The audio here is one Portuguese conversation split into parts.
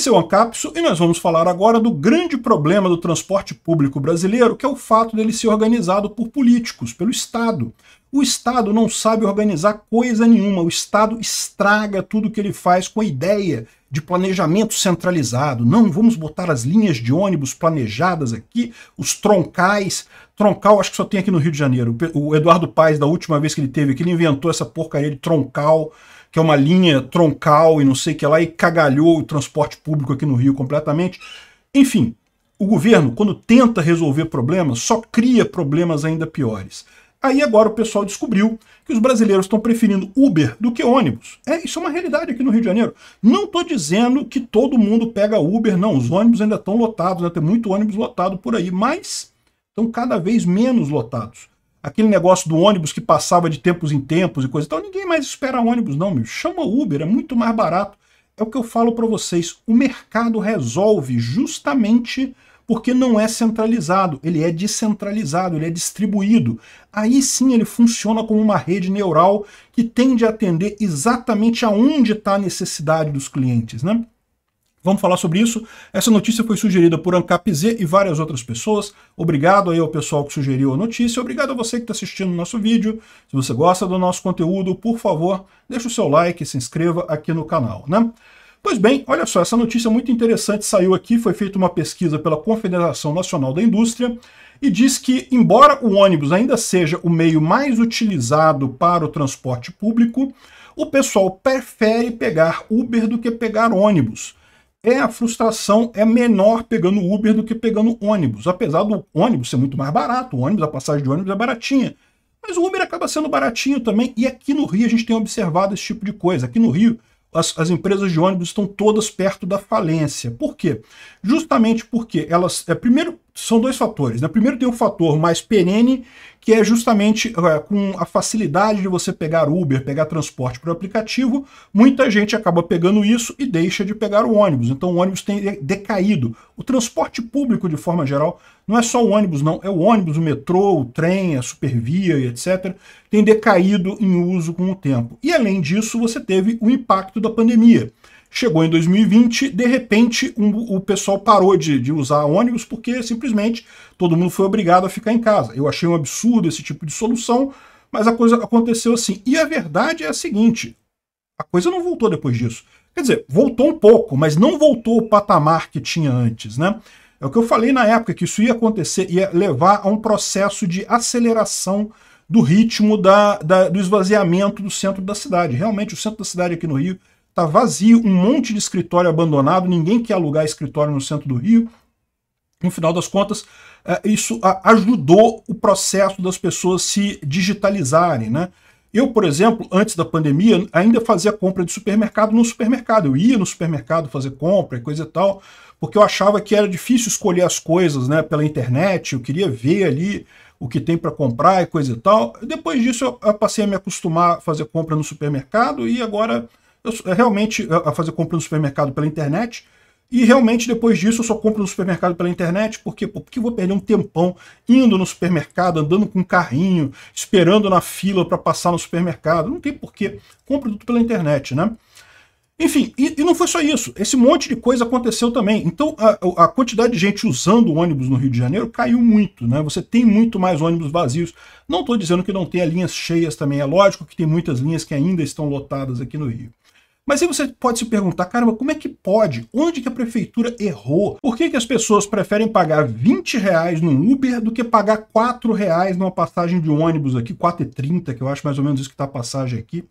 Esse é o Ancapso e nós vamos falar agora do grande problema do transporte público brasileiro, que é o fato dele ser organizado por políticos, pelo Estado. O Estado não sabe organizar coisa nenhuma, o Estado estraga tudo que ele faz com a ideia de planejamento centralizado. Não, vamos botar as linhas de ônibus planejadas aqui, os troncais. Troncal, acho que só tem aqui no Rio de Janeiro. O Eduardo Paes, da última vez que ele teve aqui, ele inventou essa porcaria de troncal que é uma linha troncal e não sei o que lá, e cagalhou o transporte público aqui no Rio completamente. Enfim, o governo, quando tenta resolver problemas, só cria problemas ainda piores. Aí agora o pessoal descobriu que os brasileiros estão preferindo Uber do que ônibus. É, isso é uma realidade aqui no Rio de Janeiro. Não estou dizendo que todo mundo pega Uber, não. Os ônibus ainda estão lotados, né? tem muito ônibus lotado por aí, mas estão cada vez menos lotados aquele negócio do ônibus que passava de tempos em tempos e coisa. Então ninguém mais espera ônibus não, meu. Chama Uber, é muito mais barato. É o que eu falo para vocês, o mercado resolve justamente porque não é centralizado, ele é descentralizado, ele é distribuído. Aí sim ele funciona como uma rede neural que tende a atender exatamente aonde está a necessidade dos clientes, né? Vamos falar sobre isso. Essa notícia foi sugerida por Z e várias outras pessoas. Obrigado aí ao pessoal que sugeriu a notícia. Obrigado a você que está assistindo o nosso vídeo. Se você gosta do nosso conteúdo, por favor, deixe o seu like e se inscreva aqui no canal, né? Pois bem, olha só, essa notícia é muito interessante saiu aqui, foi feita uma pesquisa pela Confederação Nacional da Indústria e diz que, embora o ônibus ainda seja o meio mais utilizado para o transporte público, o pessoal prefere pegar Uber do que pegar ônibus é a frustração é menor pegando Uber do que pegando ônibus. Apesar do ônibus ser muito mais barato, o ônibus, a passagem de ônibus é baratinha. Mas o Uber acaba sendo baratinho também, e aqui no Rio a gente tem observado esse tipo de coisa. Aqui no Rio, as, as empresas de ônibus estão todas perto da falência. Por quê? Justamente porque elas. É, primeiro, são dois fatores. Né? Primeiro tem um fator mais perene, que é justamente é, com a facilidade de você pegar Uber, pegar transporte por aplicativo, muita gente acaba pegando isso e deixa de pegar o ônibus. Então o ônibus tem é, decaído. O transporte público, de forma geral, não é só o ônibus, não. É o ônibus, o metrô, o trem, a supervia e etc. tem decaído em uso com o tempo. E além disso, você teve o impacto da pandemia. Chegou em 2020, de repente um, o pessoal parou de, de usar ônibus porque simplesmente todo mundo foi obrigado a ficar em casa. Eu achei um absurdo esse tipo de solução, mas a coisa aconteceu assim. E a verdade é a seguinte: a coisa não voltou depois disso. Quer dizer, voltou um pouco, mas não voltou o patamar que tinha antes, né? É o que eu falei na época que isso ia acontecer, ia levar a um processo de aceleração do ritmo da, da, do esvaziamento do centro da cidade. Realmente, o centro da cidade aqui no Rio Tá vazio, um monte de escritório abandonado, ninguém quer alugar escritório no centro do Rio. No final das contas, é, isso ajudou o processo das pessoas se digitalizarem, né? Eu, por exemplo, antes da pandemia, ainda fazia compra de supermercado no supermercado. Eu ia no supermercado fazer compra e coisa e tal, porque eu achava que era difícil escolher as coisas né, pela internet, eu queria ver ali o que tem para comprar e coisa e tal. Depois disso, eu passei a me acostumar a fazer compra no supermercado e agora eu realmente a fazer compra no supermercado pela internet. E realmente depois disso eu só compro no supermercado pela internet, porque quê? porque eu vou perder um tempão indo no supermercado, andando com um carrinho, esperando na fila para passar no supermercado. Não tem porquê. Compro tudo pela internet, né? Enfim, e, e, não foi só isso. Esse monte de coisa aconteceu também. Então a, a quantidade de gente usando ônibus no Rio de Janeiro caiu muito, né? Você tem muito mais ônibus vazios. Não estou dizendo que não tenha linhas cheias também. É lógico que tem muitas linhas que ainda estão lotadas aqui no Rio. Mas aí você pode se perguntar, caramba, como é que pode? Onde que a prefeitura errou? Por que, que as pessoas preferem pagar 20 reais num Uber do que pagar 4 reais numa passagem de ônibus aqui, 4,30, que eu acho mais ou menos isso que está a passagem aqui?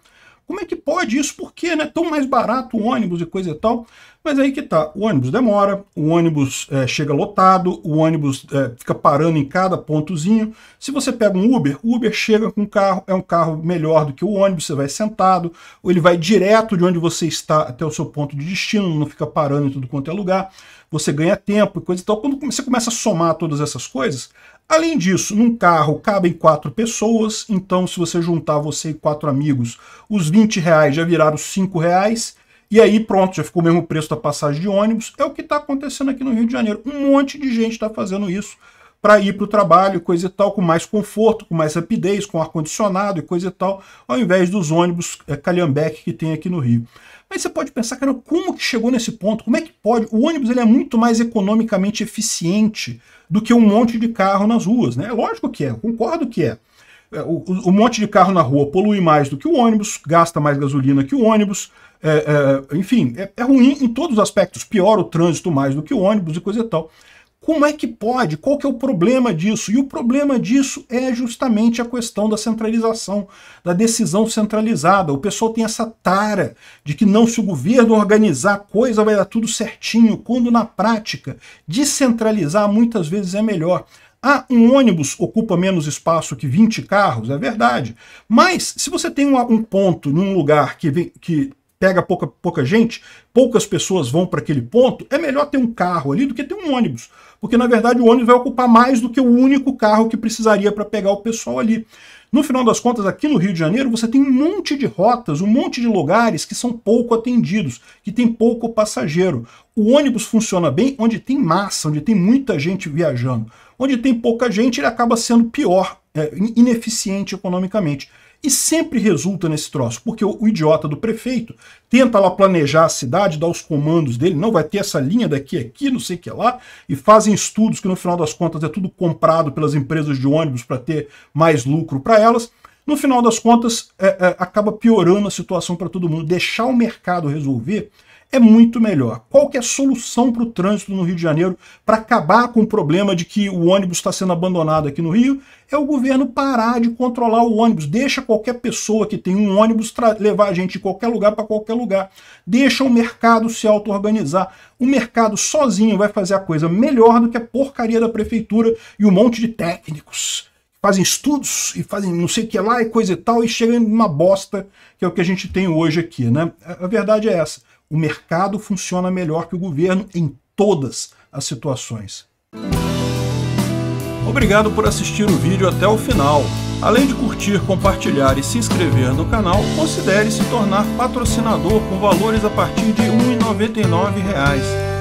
Como é que pode isso? Por que é né? tão mais barato o ônibus e coisa e tal? Mas aí que tá, o ônibus demora, o ônibus é, chega lotado, o ônibus é, fica parando em cada pontozinho. Se você pega um Uber, o Uber chega com um carro, é um carro melhor do que o ônibus, você vai sentado, ou ele vai direto de onde você está até o seu ponto de destino, não fica parando em tudo quanto é lugar, você ganha tempo e coisa e tal. Quando você começa a somar todas essas coisas, Além disso, num carro cabem quatro pessoas, então se você juntar você e quatro amigos, os 20 reais já viraram 5 reais, e aí pronto, já ficou o mesmo preço da passagem de ônibus. É o que está acontecendo aqui no Rio de Janeiro. Um monte de gente está fazendo isso para ir para o trabalho, coisa e tal, com mais conforto, com mais rapidez, com ar-condicionado e coisa e tal, ao invés dos ônibus é, calhambeque que tem aqui no Rio. Mas você pode pensar, cara, como que chegou nesse ponto? Como é que pode? O ônibus ele é muito mais economicamente eficiente do que um monte de carro nas ruas, né? É lógico que é, concordo que é. é o, o, monte de carro na rua polui mais do que o ônibus, gasta mais gasolina que o ônibus, é, é, enfim, é, é ruim em todos os aspectos, pior o trânsito mais do que o ônibus e coisa e tal. Como é que pode? Qual que é o problema disso? E o problema disso é justamente a questão da centralização, da decisão centralizada. O pessoal tem essa tara de que não se o governo organizar a coisa vai dar tudo certinho, quando na prática descentralizar muitas vezes é melhor. Ah, um ônibus ocupa menos espaço que 20 carros, é verdade. Mas se você tem um, um ponto num lugar que, vem, que pega pouca, pouca gente, poucas pessoas vão para aquele ponto, é melhor ter um carro ali do que ter um ônibus porque na verdade o ônibus vai ocupar mais do que o único carro que precisaria para pegar o pessoal ali. No final das contas, aqui no Rio de Janeiro, você tem um monte de rotas, um monte de lugares que são pouco atendidos, que tem pouco passageiro. O ônibus funciona bem onde tem massa, onde tem muita gente viajando. Onde tem pouca gente, ele acaba sendo pior, é, ineficiente economicamente. E sempre resulta nesse troço, porque o, o idiota do prefeito tenta lá planejar a cidade, dar os comandos dele, não vai ter essa linha daqui, aqui, não sei o que lá, e fazem estudos que no final das contas é tudo comprado pelas empresas de ônibus para ter mais lucro para elas. No final das contas, é, é, acaba piorando a situação para todo mundo. Deixar o mercado resolver é muito melhor. Qual que é a solução para o trânsito no Rio de Janeiro para acabar com o problema de que o ônibus está sendo abandonado aqui no Rio? É o governo parar de controlar o ônibus. Deixa qualquer pessoa que tem um ônibus levar a gente de qualquer lugar para qualquer lugar. Deixa o mercado se auto-organizar. O mercado sozinho vai fazer a coisa melhor do que a porcaria da prefeitura e um monte de técnicos fazem estudos e fazem não sei o que lá e coisa e tal, e chegam numa bosta, que é o que a gente tem hoje aqui. Né? A verdade é essa: o mercado funciona melhor que o governo em todas as situações. Obrigado por assistir o vídeo até o final. Além de curtir, compartilhar e se inscrever no canal, considere se tornar patrocinador com valores a partir de R$ 1,99